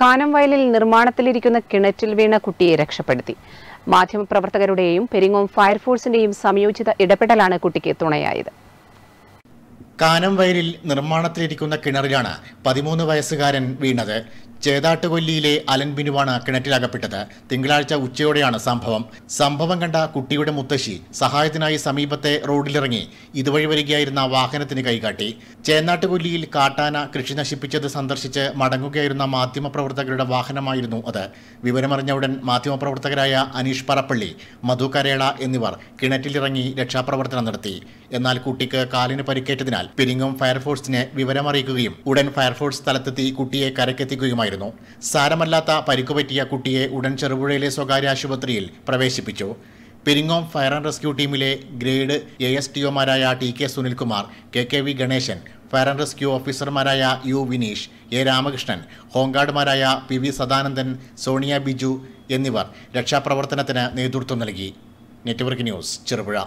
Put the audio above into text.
കാനംവയലിൽ നിർമ്മാണത്തിലിരിക്കുന്ന കിണറ്റിൽ വീണ കുട്ടിയെ രക്ഷപ്പെടുത്തി മാധ്യമപ്രവർത്തകരുടെയും പെരിങ്ങോം ഫയർഫോഴ്സിന്റെയും സംയോജിത ഇടപെടലാണ് കുട്ടിക്ക് തുണയായത് കാനംവയലിൽ നിർമ്മാണത്തിലിരിക്കുന്ന കിണറിലാണ് പതിമൂന്ന് വയസ്സുകാരൻ വീണത് ചേതാട്ടുകൊല്ലിയിലെ അലൻ ബിനുവാണ് കിണറ്റിലകപ്പെട്ടത് തിങ്കളാഴ്ച ഉച്ചയോടെയാണ് സംഭവം സംഭവം കണ്ട കുട്ടിയുടെ മുത്തശ്ശി സഹായത്തിനായി സമീപത്തെ റോഡിലിറങ്ങി ഇതുവഴി വരികയായിരുന്ന വാഹനത്തിന് കൈകാട്ടി ചേന്നാട്ടുകൊല്ലിയിൽ കാട്ടാന കൃഷി നശിപ്പിച്ചത് സന്ദർശിച്ച് മടങ്ങുകയായിരുന്ന മാധ്യമപ്രവർത്തകരുടെ വാഹനമായിരുന്നു അത് വിവരമറിഞ്ഞ ഉടൻ മാധ്യമപ്രവർത്തകരായ അനീഷ് പറപ്പള്ളി മധു കരേള എന്നിവർ കിണറ്റിലിറങ്ങി രക്ഷാപ്രവർത്തനം നടത്തി എന്നാൽ കുട്ടിക്ക് കാലിന് പരിക്കേറ്റതിനാൽ പിരിങ്ങും ഫയർഫോഴ്സിനെ വിവരമറിയിക്കുകയും ഉടൻ ഫയർഫോഴ്സ് സ്ഥലത്തെത്തി കുട്ടിയെ കരക്കെത്തിക്കുകയുമായിരുന്നു ഉണ്ടായിരുന്നു സാരമല്ലാത്ത പരിക്കുപറ്റിയ കുട്ടിയെ ഉടൻ ചെറുപുഴയിലെ സ്വകാര്യ ആശുപത്രിയിൽ പ്രവേശിപ്പിച്ചു പെരിങ്ങോം ഫയർ ആൻഡ് റെസ്ക്യൂ ടീമിലെ ഗ്രേഡ് എ എസ് ടി ഒമാരായ T K Sunilkumar K K V Ganeshan fire and rescue ഓഫീസർമാരായ യു വിനീഷ് എ രാമകൃഷ്ണൻ ഹോംഗാർഡുമാരായ പി വി സദാനന്ദൻ സോണിയ ബിജു എന്നിവർ രക്ഷാപ്രവർത്തനത്തിന് നേതൃത്വം നൽകി നെറ്റ്വർക്ക് ന്യൂസ് ചെറുപുഴ